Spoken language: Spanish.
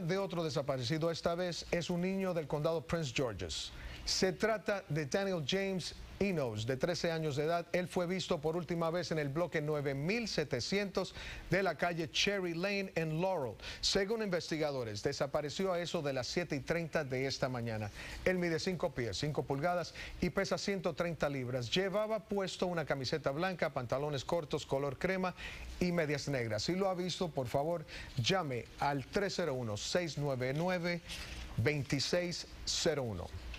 de otro desaparecido, esta vez es un niño del condado Prince George's. Se trata de Daniel James Enos, de 13 años de edad. Él fue visto por última vez en el bloque 9700 de la calle Cherry Lane en Laurel. Según investigadores, desapareció a eso de las 7 y 30 de esta mañana. Él mide 5 pies, 5 pulgadas y pesa 130 libras. Llevaba puesto una camiseta blanca, pantalones cortos, color crema y medias negras. Si lo ha visto, por favor, llame al 301 699 2601.